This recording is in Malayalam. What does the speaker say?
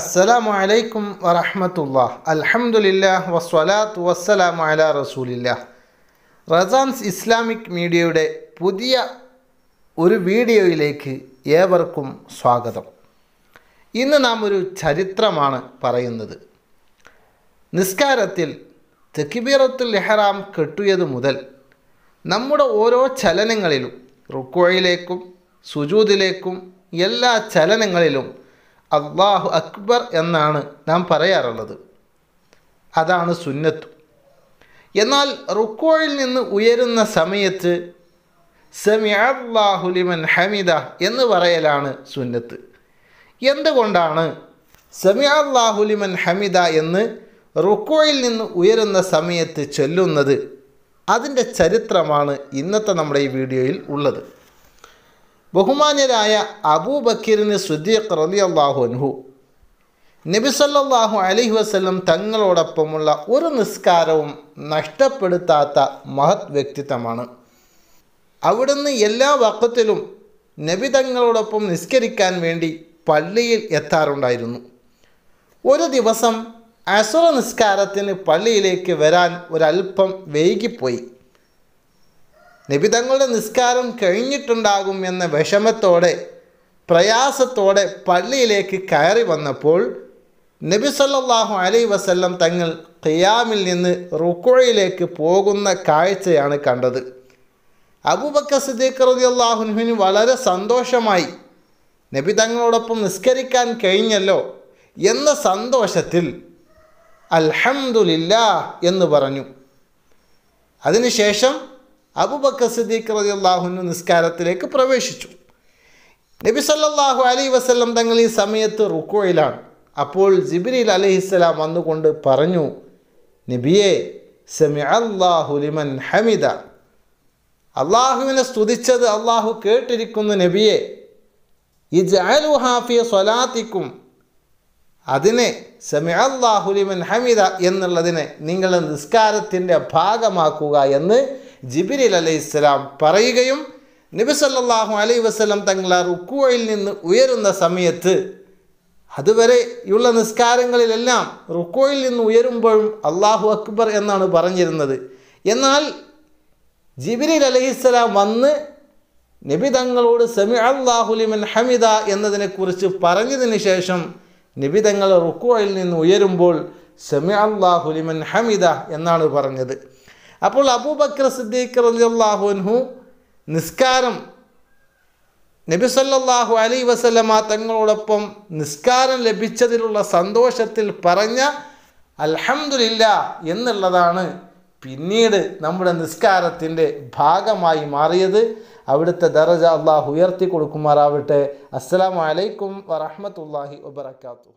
അസ്സലാമു അലൈക്കും വറഹമത്തുള്ള അൽഹമുല്ല വസ്വലാത്ത് വസ്സലാമു അല റസൂലില്ല റസാൻസ് ഇസ്ലാമിക് മീഡിയയുടെ പുതിയ ഒരു വീഡിയോയിലേക്ക് ഏവർക്കും സ്വാഗതം ഇന്ന് നാം ഒരു ചരിത്രമാണ് പറയുന്നത് നിസ്കാരത്തിൽ തെക്കിബീറത്തുൽ ലെഹറാം കെട്ടിയത് മുതൽ നമ്മുടെ ഓരോ ചലനങ്ങളിലും റുക്കോയിലേക്കും സുജൂതിലേക്കും എല്ലാ ചലനങ്ങളിലും അള്ളാഹു അക്ബർ എന്നാണ് നാം പറയാറുള്ളത് അതാണ് സുന്നത്ത് എന്നാൽ റുക്കോഴിൽ നിന്ന് ഉയരുന്ന സമയത്ത് സമിഅള്ളാഹുലിമൻ ഹമിദ എന്ന് പറയലാണ് സുന്നത്ത് എന്തുകൊണ്ടാണ് സമിഅള്ളാഹുലിമൻ ഹമിദ എന്ന് റുക്കോയിൽ നിന്ന് ഉയരുന്ന സമയത്ത് ചൊല്ലുന്നത് അതിൻ്റെ ചരിത്രമാണ് ഇന്നത്തെ നമ്മുടെ ഈ വീഡിയോയിൽ ഉള്ളത് ബഹുമാന്യരായ അബൂബക്കീറിന് സുദ്ദീഖ് റലി അള്ളാഹു അൻഹു നബിസല്ലാഹു അലഹി വസ്ലം തങ്ങളോടൊപ്പമുള്ള ഒരു നിസ്കാരവും നഷ്ടപ്പെടുത്താത്ത മഹത് വ്യക്തിത്വമാണ് അവിടുന്ന് എല്ലാ വക്കത്തിലും നബി തങ്ങളോടൊപ്പം നിസ്കരിക്കാൻ വേണ്ടി പള്ളിയിൽ എത്താറുണ്ടായിരുന്നു ഒരു ദിവസം അസുറ നിസ്കാരത്തിന് പള്ളിയിലേക്ക് വരാൻ ഒരല്പം വൈകിപ്പോയി നിബിതങ്ങളുടെ നിസ്കാരം കഴിഞ്ഞിട്ടുണ്ടാകും എന്ന വിഷമത്തോടെ പ്രയാസത്തോടെ പള്ളിയിലേക്ക് കയറി വന്നപ്പോൾ നബി സല്ലാഹു അലൈ വസല്ലം തങ്ങൾ ഖിയാമിൽ നിന്ന് റുക്കോയിലേക്ക് പോകുന്ന കാഴ്ചയാണ് കണ്ടത് അബൂബക്കർ സിദ്ദീഖ് റതിയല്ലാഹുനുവിന് വളരെ സന്തോഷമായി നബി തങ്ങളോടൊപ്പം നിസ്കരിക്കാൻ കഴിഞ്ഞല്ലോ എന്ന സന്തോഷത്തിൽ അൽഹമുല്ലാ എന്ന് പറഞ്ഞു അതിനുശേഷം അബുബക്കർ സിദ്ദീഖ് റതി അള്ളാഹുവിന് നിസ്കാരത്തിലേക്ക് പ്രവേശിച്ചു നബി സല്ലാഹു അലൈ വസ്ലം തങ്ങൾ ഈ സമയത്ത് റുക്കോയിലാണ് അപ്പോൾ ജിബ്രീൽ അലഹിസ്സലാം വന്നുകൊണ്ട് പറഞ്ഞു നബിയെ സമി അള്ളാഹുലിമൻ ഹമിദ അള്ളാഹുവിനെ സ്തുതിച്ചത് അള്ളാഹു കേട്ടിരിക്കുന്നു നബിയെ ഈ ജാലു ഹാഫിയ സ്വലാത്തിക്കും അതിനെ സമി അള്ളാഹുലിമൻ ഹമിദ എന്നുള്ളതിനെ നിങ്ങളുടെ നിസ്കാരത്തിൻ്റെ ഭാഗമാക്കുക എന്ന് ജിബിരിൽ അലൈഹി ഇസ്ലാം പറയുകയും നിബിസല്ലാഹു അലൈ വസ്ലം തങ്ങളാർ റുക്കുവയിൽ നിന്ന് ഉയരുന്ന സമയത്ത് അതുവരെയുള്ള നിസ്കാരങ്ങളിലെല്ലാം റുക്കോയിൽ നിന്ന് ഉയരുമ്പോഴും അള്ളാഹു അക്ബർ എന്നാണ് പറഞ്ഞിരുന്നത് എന്നാൽ ജിബിരിൽ അലഹിസ്സലാം വന്ന് നബി തങ്ങളോട് സെമി അള്ളാഹുലിമൻ ഹമിദ എന്നതിനെക്കുറിച്ച് പറഞ്ഞതിന് ശേഷം നബി തങ്ങൾ റുക്കോയിൽ നിന്ന് ഉയരുമ്പോൾ സെമി അള്ളാഹുലിമൻ ഹമിദ എന്നാണ് പറഞ്ഞത് അപ്പോൾ അബൂബക്കർ സിദ്ദീഖ് റലിയുള്ളാഹുൻഹു നിസ്കാരം നബി സല്ലാഹു അലൈ വസല്ലമ തങ്ങളോടൊപ്പം നിസ്കാരം ലഭിച്ചതിലുള്ള സന്തോഷത്തിൽ പറഞ്ഞ അൽഹമില്ല എന്നുള്ളതാണ് പിന്നീട് നമ്മുടെ നിസ്കാരത്തിൻ്റെ ഭാഗമായി മാറിയത് അവിടുത്തെ ദറജ അള്ളാഹു ഉയർത്തി കൊടുക്കുമാറാവട്ടെ അസ്സാം വലൈക്കും വറഹമത്തല്ലാഹി വബർക്കാത്തു